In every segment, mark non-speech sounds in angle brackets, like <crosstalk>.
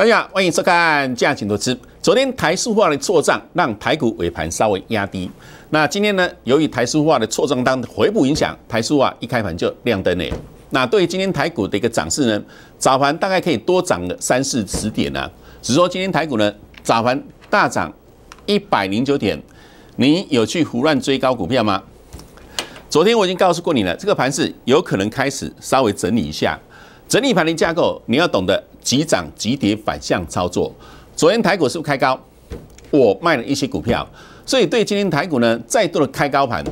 大家好，欢迎收看《价钱投资》。昨天台塑化的错账让台股尾盘稍微压低，那今天呢？由于台塑化的错账单回补影响，台塑化一开盘就亮灯了。那对于今天台股的一个涨势呢，早盘大概可以多涨三四十点啊。只是说今天台股呢早盘大涨一百零九点，你有去胡乱追高股票吗？昨天我已经告诉过你了，这个盘是有可能开始稍微整理一下，整理盘的架构你要懂得急涨急跌反向操作，昨天台股是不开高，我卖了一些股票，所以对今天台股呢再度的开高盘，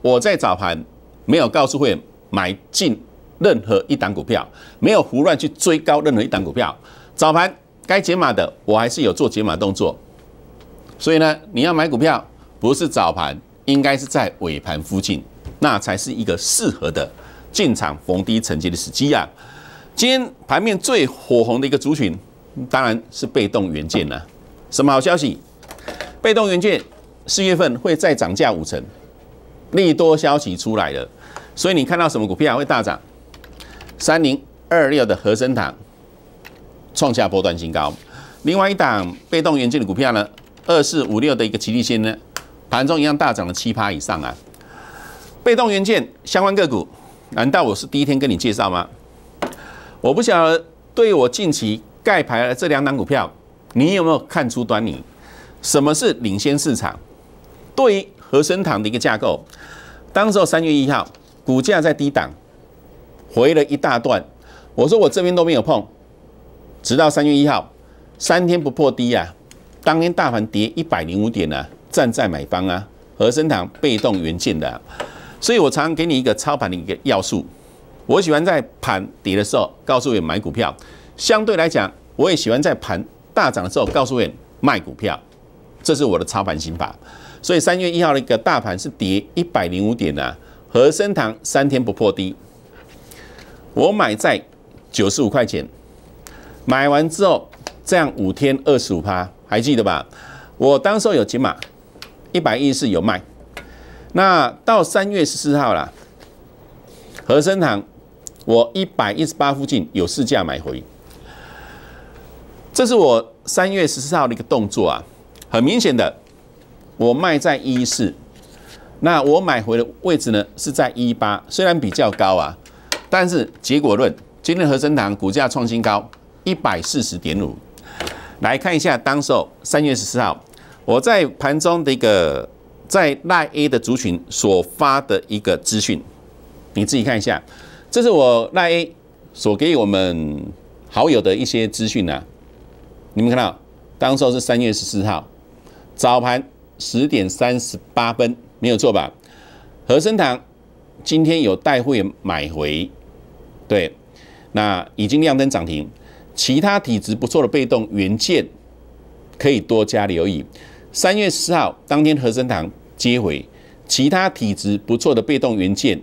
我在早盘没有告诉会员买进任何一档股票，没有胡乱去追高任何一档股票。早盘该解码的我还是有做解码动作，所以呢，你要买股票不是早盘，应该是在尾盘附近，那才是一个适合的进场逢低承接的时机啊。今天盘面最火红的一个族群，当然是被动元件了。什么好消息？被动元件四月份会再涨价五成，利多消息出来了。所以你看到什么股票会大涨？三零二六的和生堂创下波段新高。另外一档被动元件的股票呢，二四五六的一个奇力芯呢，盘中一样大涨了七趴以上啊。被动元件相关个股，难道我是第一天跟你介绍吗？我不晓得对我近期盖牌的这两档股票，你有没有看出端倪？什么是领先市场？对于和生堂的一个架构，当时候三月一号股价在低档回了一大段，我说我这边都没有碰，直到三月一号三天不破低啊，当天大盘跌一百零五点呢，站在买方啊，和生堂被动元件的，所以我常常给你一个操盘的一个要素。我喜欢在盘跌的时候告诉你买股票，相对来讲，我也喜欢在盘大涨的时候告诉你卖股票，这是我的操盘心法。所以三月一号的一个大盘是跌一百零五点的，和生堂三天不破低，我买在九十五块钱，买完之后这样五天二十五趴，还记得吧？我当时候有几码一百一十四有卖，那到三月十四号啦，和生堂。我一百一十八附近有市价买回，这是我三月十四号的一个动作啊，很明显的，我卖在一四，那我买回的位置呢是在一八，虽然比较高啊，但是结果论，今天和生堂股价创新高一百四十点五，来看一下当时三月十四号我在盘中的一个在赖 A 的族群所发的一个资讯，你自己看一下。这是我赖所给我们好友的一些资讯啊。你们看到，当时候是三月十四号早盘十点三十八分，没有错吧？和生堂今天有带会买回，对，那已经亮灯涨停，其他体质不错的被动元件可以多加留意。三月十号当天和生堂接回，其他体质不错的被动元件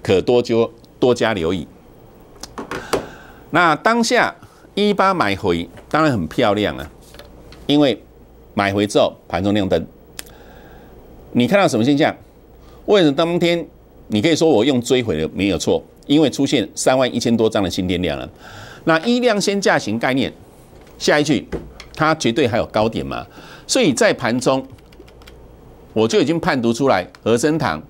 可多究。多加留意。那当下一八买回当然很漂亮啊，因为买回之后盘中亮灯，你看到什么现象？为什么当天你可以说我用追回的没有错？因为出现三万一千多张的新天量了。那一量先价型概念，下一句它绝对还有高点嘛？所以在盘中我就已经判读出来和生堂。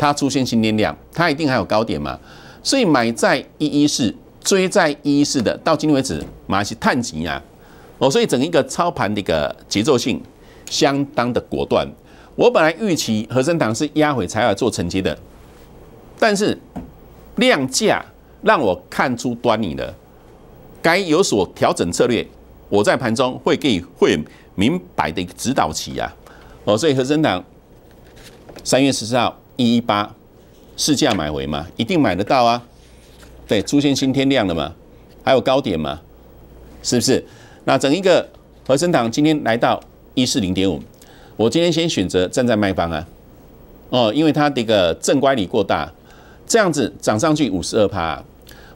它出现新天量，它一定还有高点嘛？所以买在一一四，追在一四的，到今天为止，马来西亚哦，所以整一个操盘的一个节奏性相当的果断。我本来预期和生堂是压回才要做承接的，但是量价让我看出端倪了，该有所调整策略。我在盘中会给会明白的一指导期啊哦，所以和生堂三月十四号。一一八市价买回吗？一定买得到啊！对，出现新天亮了嘛，还有高点嘛，是不是？那整一个和生堂今天来到一四零点五，我今天先选择站在卖方啊。哦，因为它这个正乖离过大，这样子涨上去五十二趴，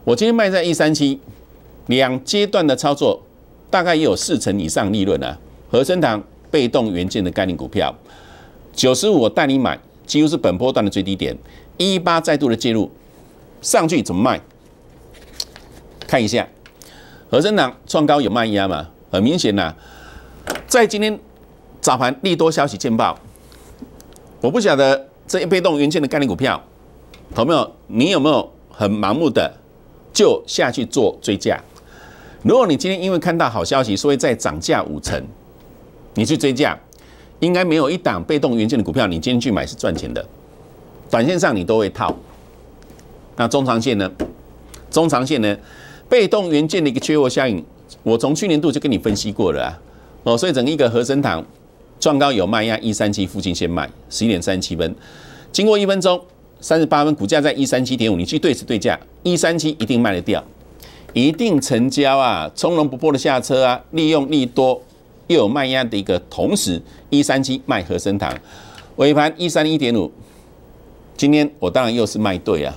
我今天卖在一三七，两阶段的操作大概也有四成以上利润啊。和生堂被动元件的概念股票九十五，我带你买。几乎是本波段的最低点，一八再度的介入，上去怎么卖？看一下，和生长创高有卖压嘛？很明显呐，在今天早盘利多消息见报，我不晓得这一被动元件的概念股票，朋友，你有没有很盲目的就下去做追加？如果你今天因为看到好消息，所以再涨价五成，你去追价，应该没有一档被动元件的股票，你今天去买是赚钱的。短线上你都会套，那中长线呢？中长线呢？被动元件的一个缺货效应，我从去年度就跟你分析过了啊。哦，所以整一个和生堂，撞高有卖压，一三七附近先卖，十一点三十七分。经过一分钟，三十八分，股价在一三七点五，你去对时对价，一三七一定卖得掉，一定成交啊，从容不迫的下车啊，利用利多。又有卖压的一个，同时一三七卖和生堂尾盘一三一点五，今天我当然又是卖对啊！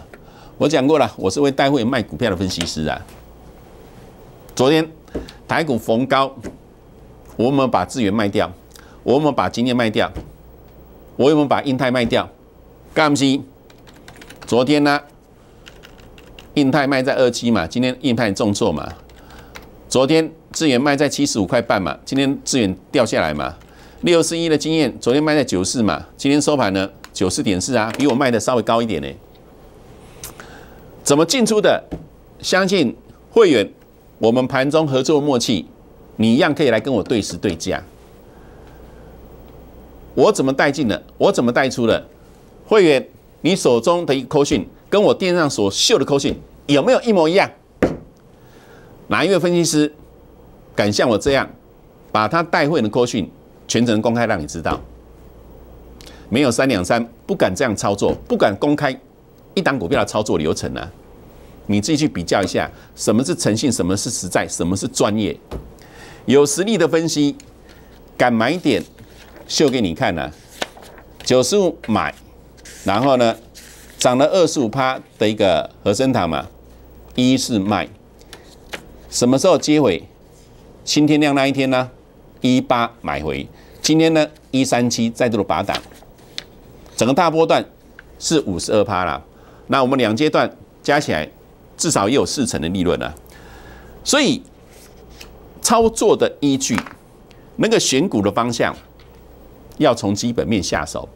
我讲过了，我是为带会卖股票的分析师啊。昨天台股逢高，我有没有把资源卖掉？我有没有把金验卖掉？我有没有把印泰卖掉干不昨天呢，印泰卖在二七嘛，今天印泰重挫嘛，昨天。资源卖在七十五块半嘛，今天资源掉下来嘛，六四一的经验，昨天卖在九四嘛，今天收盘呢九四点四啊，比我卖的稍微高一点呢。怎么进出的？相信会员，我们盘中合作默契，你一样可以来跟我对时对价。我怎么带进的？我怎么带出的？会员，你手中的一个口讯，跟我电上所秀的口讯有没有一模一样？哪一位分析师？敢像我这样把他带会的课讯全程公开让你知道，没有三两三不敢这样操作，不敢公开一档股票的操作流程呢？你自己去比较一下，什么是诚信，什么是实在，什么是专业，有实力的分析，敢买点秀给你看呢？九十五买，然后呢涨了二十五趴的一个和生堂嘛，一是卖，什么时候接回？新天亮那一天呢，一八买回，今天呢一三七再度的拔档，整个大波段是五十二趴啦。那我们两阶段加起来至少也有四成的利润了。所以操作的依据，那个选股的方向要从基本面下手。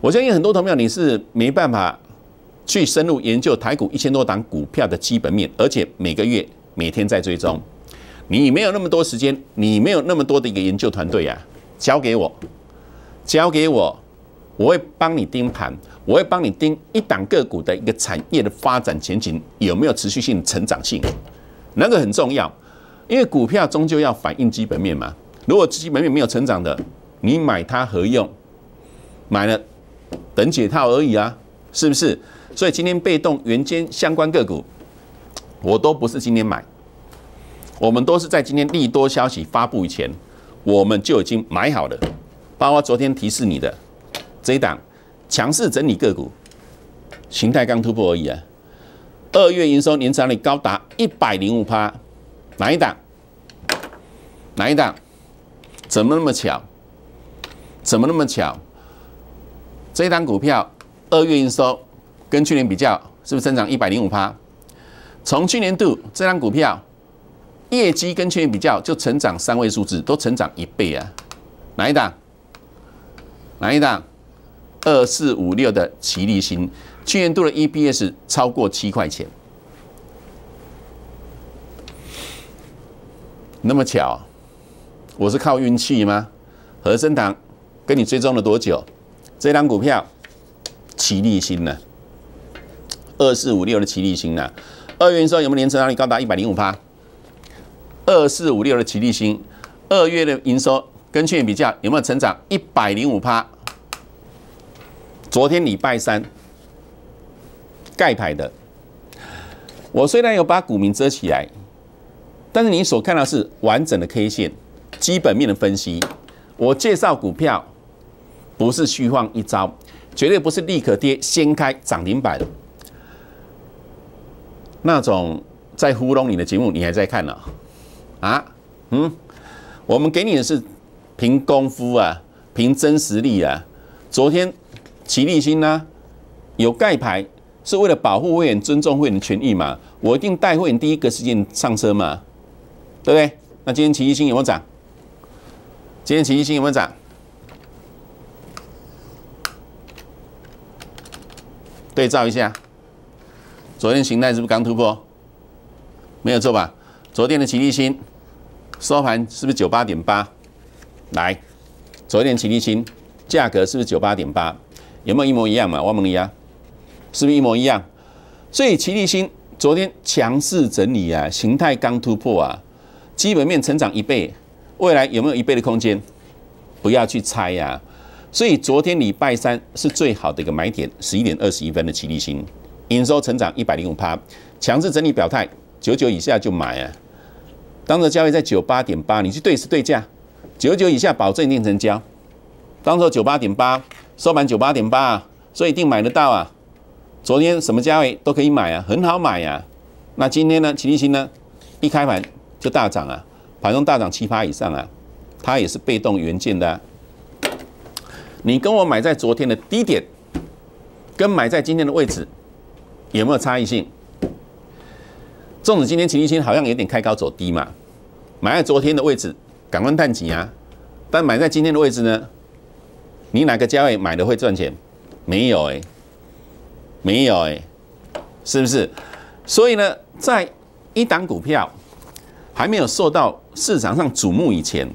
我相信很多同僚你是没办法去深入研究台股一千多档股票的基本面，而且每个月每天在追踪。你没有那么多时间，你没有那么多的一个研究团队啊，交给我，交给我，我会帮你盯盘，我会帮你盯一档个股的一个产业的发展前景有没有持续性成长性，那个很重要，因为股票终究要反映基本面嘛，如果基本面没有成长的，你买它何用？买了等解套而已啊，是不是？所以今天被动、原尖相关个股，我都不是今天买。我们都是在今天利多消息发布以前，我们就已经买好了。包括昨天提示你的这一档强势整理个股，形态刚突破而已啊。二月营收年涨率高达一百零五趴，哪一档？哪一档？怎么那么巧？怎么那么巧？这一档股票二月营收跟去年比较，是不是增长一百零五趴？从去年度，这张股票。业绩跟去年比较，就成长三位数字，都成长一倍啊！哪一档？哪一档？二四五六的奇力新，去年度的 EPS 超过七块钱。那么巧，我是靠运气吗？和生堂，跟你追踪了多久？这张股票，奇力新呢？二四五六的奇力新啊？二元收有没有连成哪里高达一百零五发？二四五六的吉利星，二月的营收跟去年比较有没有成长一百零五趴？昨天礼拜三盖牌的，我虽然有把股名遮起来，但是你所看到是完整的 K 线、基本面的分析。我介绍股票不是虚晃一招，绝对不是立刻跌先开涨停板那种在糊弄你的节目，你还在看呢？啊，嗯，我们给你的是凭功夫啊，凭真实力啊。昨天齐立新呢有盖牌，是为了保护会员、尊重会员的权益嘛？我一定带会员第一个时间上车嘛，对不对？那今天齐立新有没有涨？今天齐立新有没有涨？对照一下，昨天形态是不是刚突破？没有错吧？昨天的齐立新。收盘是不是九八点八？来，昨天齐力新价格是不是九八点八？有没有一模一样嘛？我问你啊，是不是一模一样？所以齐力新昨天强势整理啊，形态刚突破啊，基本面成长一倍，未来有没有一倍的空间？不要去猜呀。所以昨天礼拜三是最好的一个买点，十一点二十一分的齐力新营收成长一百零五趴，强势整理表态九九以下就买啊。当时价位在九八点八，你去对是对价，九九以下保证定成交。当时九八点八，收盘九八点八，所以一定买得到啊。昨天什么价位都可以买啊，很好买呀。那今天呢？齐立新呢？一开盘就大涨啊，盘中大涨七八以上啊。它也是被动元件的。你跟我买在昨天的低点，跟买在今天的位置，有没有差异性？粽子今天情一天好像有点开高走低嘛，买在昨天的位置，感快探底啊。但买在今天的位置呢，你哪个价位买的会赚钱？没有哎，没有哎，是不是？所以呢，在一档股票还没有受到市场上瞩目以前，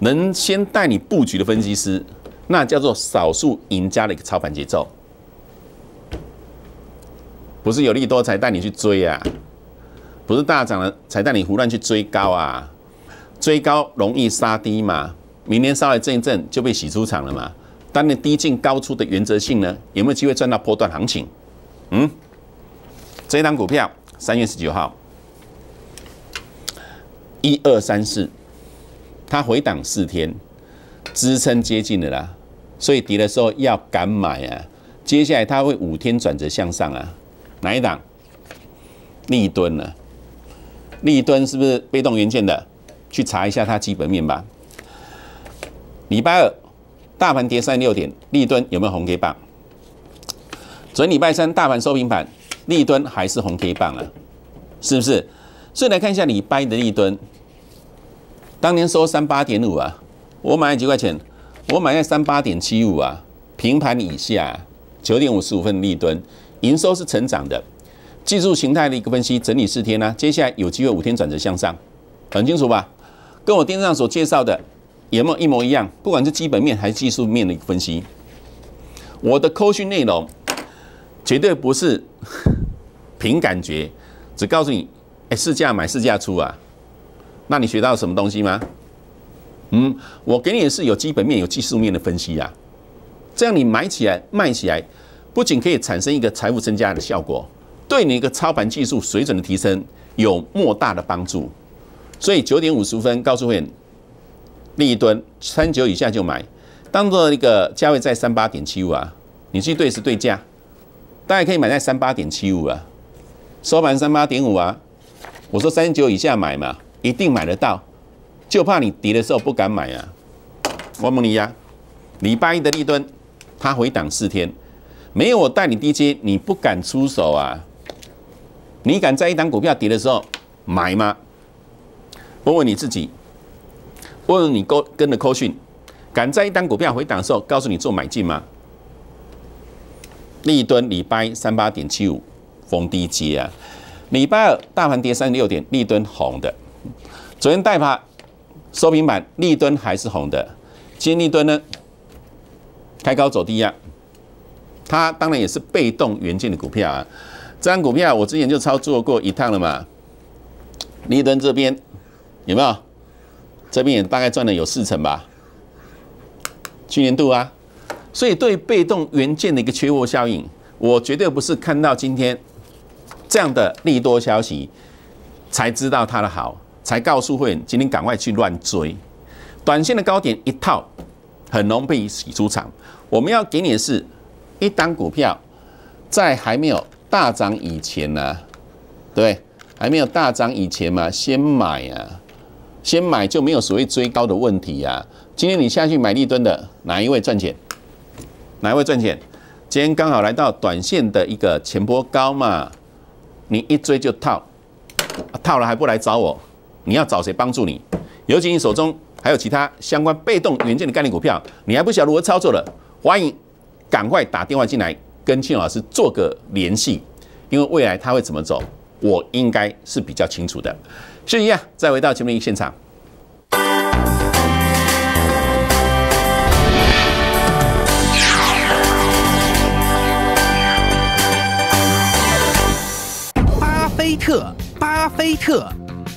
能先带你布局的分析师，那叫做少数赢家的一个操盘节奏，不是有利多才带你去追啊。不是大涨了才带你胡乱去追高啊？追高容易杀低嘛？明天稍微震一震就被洗出场了嘛？当你低进高出的原则性呢，有没有机会赚到波段行情？嗯，这一档股票三月十九号，一二三四，它回档四天，支撑接近了啦，所以跌的时候要敢买啊！接下来它会五天转折向上啊，哪一档？立吨啊！立吨是不是被动元件的？去查一下它基本面吧。礼拜二大盘跌三六点，立吨有没有红 K 棒？昨天礼拜三大盘收平盘，立吨还是红 K 棒啊，是不是？所以来看一下礼拜的立吨，当年收三八点五啊，我买了几块钱？我买在三八点七五啊，平盘以下九点五十五分立吨，营收是成长的。技术形态的一个分析，整理四天呢，接下来有机会五天转折向上，很清楚吧？跟我电视上所介绍的有没有一模一样。不管是基本面还是技术面的一个分析，我的课程内容绝对不是 <laughs> 凭感觉，只告诉你哎市价买市价出啊，那你学到什么东西吗？嗯，我给你的是有基本面有技术面的分析啊，这样你买起来卖起来，不仅可以产生一个财富增加的效果。对你一个操盘技术水准的提升有莫大的帮助，所以九点五十分告诉会员，一吨三九以下就买，当做一个价位在三八点七五啊，你去对时对价，大家可以买在三八点七五啊，收盘三八点五啊，我说三九以下买嘛，一定买得到，就怕你跌的时候不敢买啊。我问你呀，礼拜一的利吨，它回档四天，没有我带你低接，你不敢出手啊。你敢在一档股票跌的时候买吗？问问你自己，问问你跟跟着科讯，敢在一档股票回档的时候告诉你做买进吗？利敦礼拜三八点七五逢低接啊，礼拜二大盘跌三十六点，利敦红的，昨天带盘收平板，利敦还是红的，今天利敦呢开高走低呀，它当然也是被动元件的股票啊。这单股票我之前就操作过一趟了嘛，立顿这边有没有？这边也大概赚了有四成吧，去年度啊。所以对被动元件的一个缺货效应，我绝对不是看到今天这样的利多消息才知道它的好，才告诉会员今天赶快去乱追，短线的高点一套很容易被洗出场。我们要给你的是一单股票，在还没有。大涨以前呢，对，还没有大涨以前嘛，先买啊，先买就没有所谓追高的问题呀。今天你下去买立敦的，哪一位赚钱？哪一位赚钱？今天刚好来到短线的一个前波高嘛，你一追就套，套了还不来找我？你要找谁帮助你？尤其你手中还有其他相关被动元件的概念股票，你还不晓得如何操作了，欢迎赶快打电话进来。跟庆老师做个联系，因为未来他会怎么走，我应该是比较清楚的。是一啊，再回到节目现场。巴菲特，巴菲特，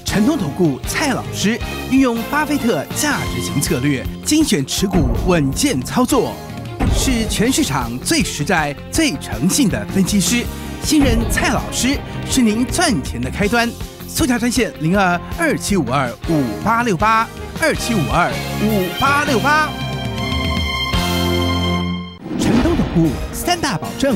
陈东投顾蔡老师运用巴菲特价值型策略，精选持股，稳健操作。是全市场最实在、最诚信的分析师，新人蔡老师是您赚钱的开端。速加专线零二二七五二五八六八二七五二五八六八。成都的部三大保证。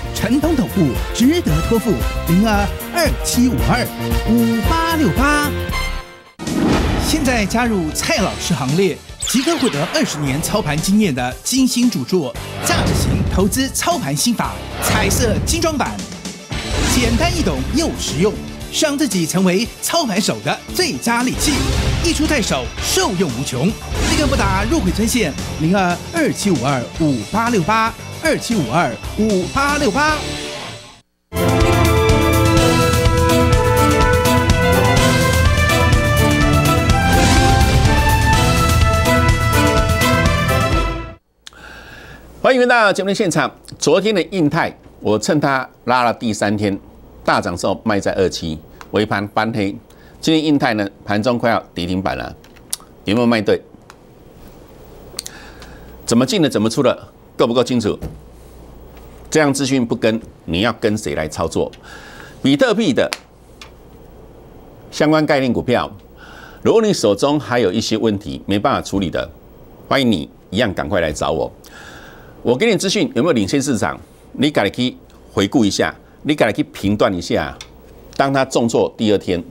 陈东总部值得托付，零二二七五二五八六八。现在加入蔡老师行列，即可获得二十年操盘经验的《精心主作价值型投资操盘心法》彩色精装版，简单易懂又实用，让自己成为操盘手的最佳利器。一出太守，受用无穷。立刻拨打入会专线零二二七五二五八六八二七五二五八六八。欢迎回到节目的现场。昨天的印泰，我趁它拉了第三天大涨之后，卖在二期，尾盘翻黑。今天印泰呢，盘中快要跌停板了，有没有卖对？怎么进的，怎么出的，够不够清楚？这样资讯不跟，你要跟谁来操作？比特币的相关概念股票，如果你手中还有一些问题没办法处理的，欢迎你一样赶快来找我。我给你资讯有没有领先市场？你赶快去回顾一下，你赶快去评断一下，当它重挫第二天。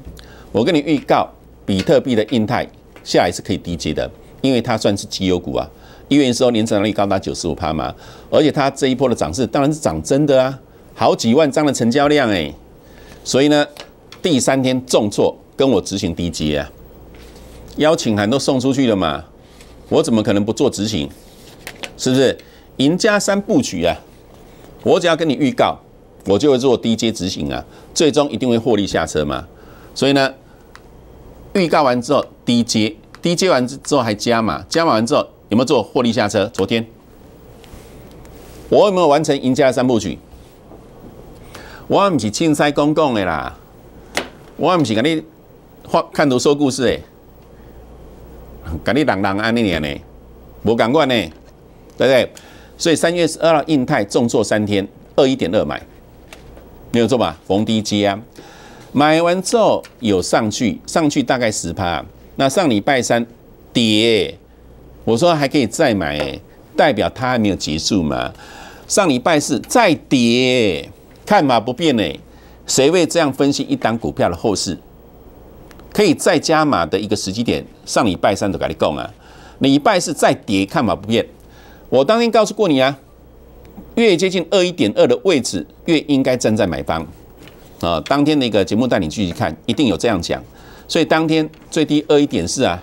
我跟你预告，比特币的印太下来是可以低接的，因为它算是绩优股啊。一月收，年成长率高达九十五趴嘛。而且它这一波的涨势，当然是涨真的啊，好几万张的成交量哎。所以呢，第三天重挫，跟我执行低接啊。邀请函都送出去了嘛，我怎么可能不做执行？是不是赢家三部曲啊？我只要跟你预告，我就会做低接执行啊，最终一定会获利下车嘛。所以呢。预告完之后，低接，低接完之之后还加码，加码完之后有没有做获利下车？昨天我有没有完成赢家三部曲？我唔是净彩公公的啦，我唔是跟你画看图说故事诶，跟你人人安尼念呢，无讲过呢，对不对？所以三月十二号，印泰重做三天，二一点二买，没有做嘛？逢低接啊。买完之后有上去，上去大概十趴。那上礼拜三跌，我说还可以再买，代表它还没有结束嘛。上礼拜四再跌，看码不变诶。谁会这样分析一单股票的后市？可以再加码的一个时机点，上礼拜三都跟你讲了。礼拜四再跌，看码不变。我当天告诉过你啊，越接近二一点二的位置，越应该站在买方。啊，当天的一个节目带你继续看，一定有这样讲。所以当天最低二一点四啊，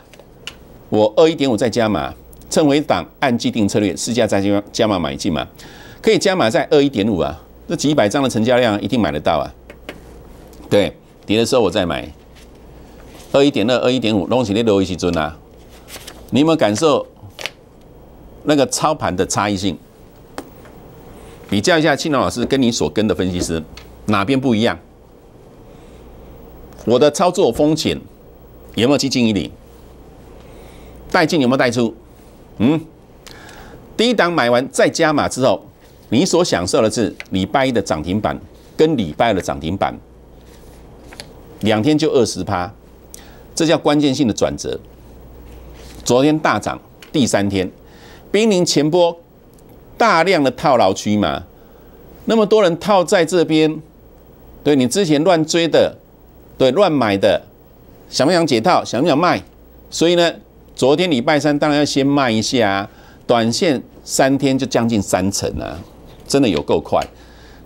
我二一点五再加码，称回档按既定策略试价再加加码买进嘛，可以加码在二一点五啊，这几百张的成交量一定买得到啊。对，跌的时候我再买，二一点二、二一点五，弄起来都一起尊呐。你有没有感受那个操盘的差异性？比较一下庆龙老师跟你所跟的分析师哪边不一样？我的操作风险有没有去经营？里带进有没有带出？嗯，第一档买完再加码之后，你所享受的是礼拜一的涨停板跟礼拜二的涨停板，两天就二十趴，这叫关键性的转折。昨天大涨第三天，濒临前波大量的套牢区嘛，那么多人套在这边，对你之前乱追的。对，乱买的，想不想解套？想不想卖？所以呢，昨天礼拜三当然要先卖一下，短线三天就将近三成啊，真的有够快。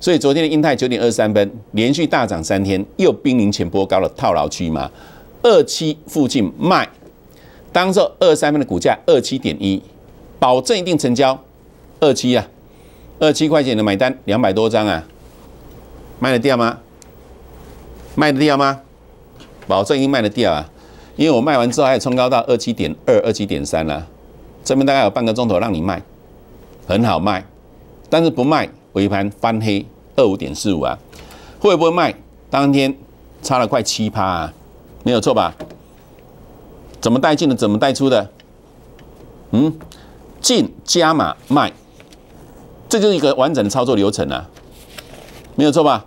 所以昨天的英泰九点二三分连续大涨三天，又濒临前波高的套牢区嘛，二七附近卖。当时二三分的股价二七点一，保证一定成交。二七啊，二七块钱的买单两百多张啊，卖得掉吗？卖得掉吗？保证经卖得掉，啊，因为我卖完之后还有冲高到二七点二、二七点三了。这边大概有半个钟头让你卖，很好卖。但是不卖，尾盘翻黑二五点四五啊，会不会卖？当天差了快七趴，啊，没有错吧？怎么带进的？怎么带出的？嗯，进加码卖，这就是一个完整的操作流程啊，没有错吧？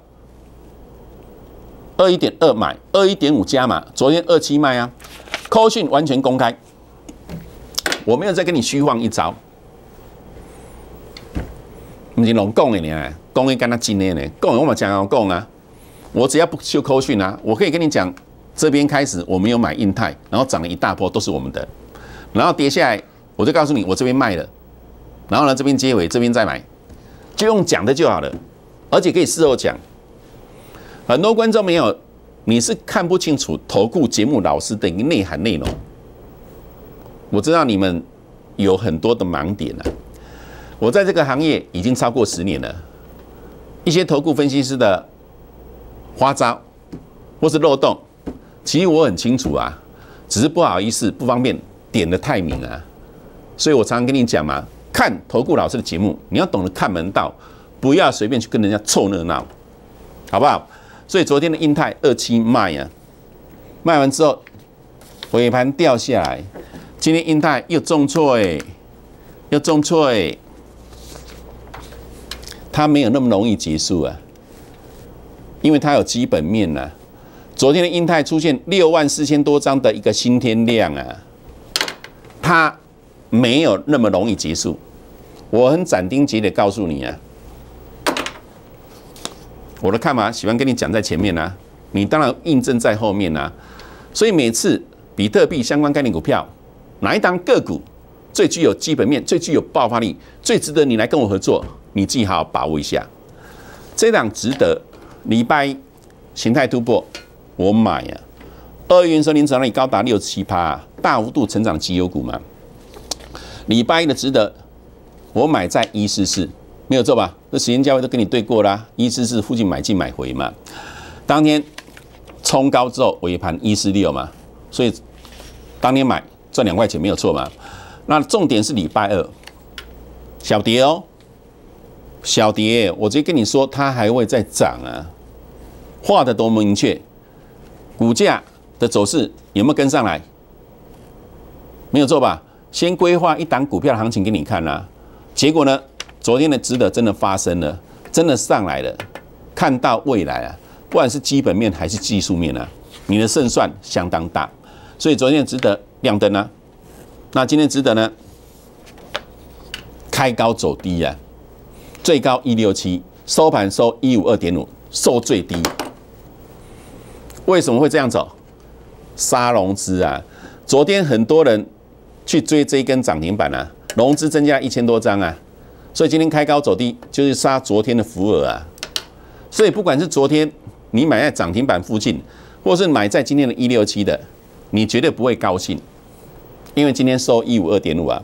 二一点二买，二一点五加嘛，昨天二七卖啊扣线完全公开，我没有再跟你虚晃一招，不是拢讲的呢，讲的跟他真的呢，讲我咪怎要讲啊，我只要不修扣线啊，我可以跟你讲，这边开始我没有买印泰，然后涨了一大波都是我们的，然后跌下来，我就告诉你我这边卖了，然后呢这边结尾这边再买，就用讲的就好了，而且可以事后讲。很多观众朋友，你是看不清楚投顾节目老师的一个内涵内容。我知道你们有很多的盲点了。我在这个行业已经超过十年了，一些投顾分析师的花招或是漏洞，其实我很清楚啊，只是不好意思不方便点的太明啊。所以我常常跟你讲嘛，看投顾老师的节目，你要懂得看门道，不要随便去跟人家凑热闹，好不好？所以昨天的英泰二七卖啊，卖完之后尾盘掉下来，今天英泰又重挫哎，又重挫哎，它没有那么容易结束啊，因为它有基本面呐。昨天的英泰出现六万四千多张的一个新天量啊，它没有那么容易结束，我很斩钉截铁告诉你啊。我的看法喜欢跟你讲在前面呢，你当然印证在后面呢。所以每次比特币相关概念股票，哪一档个股最具有基本面、最具有爆发力、最值得你来跟我合作，你自己好好把握一下。这档值得，礼拜形态突破我买啊。二元森您涨到已高达六七趴，大幅度成长绩优股嘛。礼拜一的值得我买在一四四。没有做吧？这时间价位都跟你对过啦。意思是附近买进买回嘛。当天冲高之后尾盘一四六嘛，所以当天买赚两块钱没有错嘛。那重点是礼拜二小跌哦，小跌，我直接跟你说它还会再涨啊，画的多明确，股价的走势有没有跟上来？没有做吧？先规划一档股票行情给你看啦，结果呢？昨天的值得真的发生了，真的上来了，看到未来啊，不管是基本面还是技术面啊，你的胜算相当大，所以昨天值得亮灯啊。那今天值得呢？开高走低啊，最高一六七，收盘收一五二点五，收最低。为什么会这样走？杀融资啊！昨天很多人去追这一根涨停板啊，融资增加一千多张啊。所以今天开高走低，就是杀昨天的福尔啊！所以不管是昨天你买在涨停板附近，或是买在今天的一六七的，你绝对不会高兴，因为今天收一五二点五啊！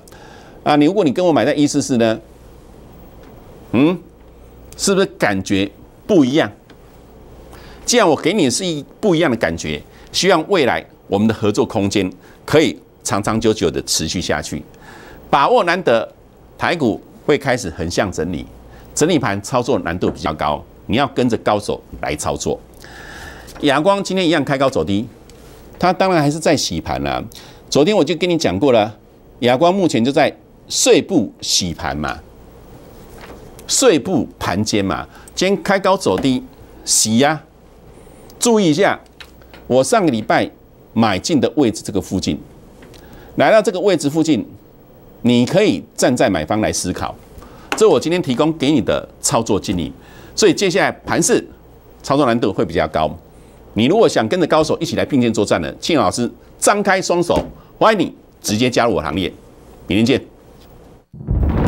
啊，你如果你跟我买在一四四呢，嗯，是不是感觉不一样？既然我给你是一不一样的感觉，希望未来我们的合作空间可以长长久久的持续下去，把握难得台股。会开始横向整理，整理盘操作难度比较高，你要跟着高手来操作。亚光今天一样开高走低，它当然还是在洗盘啦。昨天我就跟你讲过了，亚光目前就在碎步洗盘嘛，碎步盘间嘛，今天开高走低洗呀。注意一下，我上个礼拜买进的位置，这个附近，来到这个位置附近。你可以站在买方来思考，这我今天提供给你的操作建议。所以接下来盘市操作难度会比较高。你如果想跟着高手一起来并肩作战的，庆老师张开双手，欢迎你直接加入我行列。明天见。